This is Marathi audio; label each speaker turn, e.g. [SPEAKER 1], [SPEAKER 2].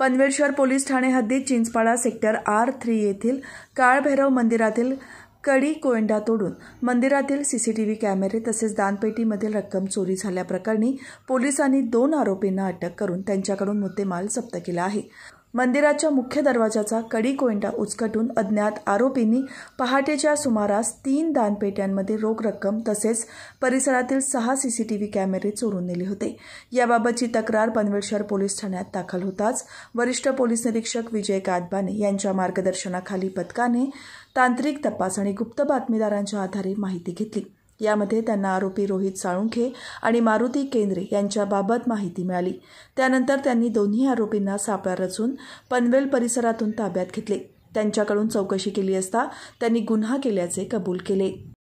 [SPEAKER 1] पनवेल शहर पोलीस ठाणे हद्दीत चिंचपाडा सेक्टर आर थ्री येथील काळभैरव मंदिरातील कडी कोयंडा तोडून मंदिरातील सीसीटीव्ही कॅमेरे तसेच दानपेटीमधील रक्कम चोरी झाल्याप्रकरणी पोलिसांनी दोन आरोपींना अटक करून त्यांच्याकडून मुद्देमाल जप्त केला आहे मंदिराच्या मुख्य दरवाजाचा कडी कोयंडा उचकटून अज्ञात आरोपींनी पहाटेच्या सुमारास तीन दानपेट्यांमध्ये रोख रक्कम तसेच परिसरातील सहा सीसीटीव्ही कॅमेरे चोरून नेले होते याबाबतची तक्रार पनवेल शहर पोलीस ठाण्यात दाखल होताच वरिष्ठ पोलीस निरीक्षक विजय कादबाने यांच्या मार्गदर्शनाखाली पथकाने तांत्रिक तपास आणि गुप्त बातमीदारांच्या आधारे माहिती घेतली यामध्ये त्यांना आरोपी रोहित साळुंखे आणि मारुती केंद्रे यांच्याबाबत माहिती मिळाली त्यानंतर त्यांनी दोन्ही आरोपींना सापळा रचून पनवेल परिसरातून ताब्यात घेतले त्यांच्याकडून चौकशी केली असता
[SPEAKER 2] त्यांनी गुन्हा केल्याचे कबूल केले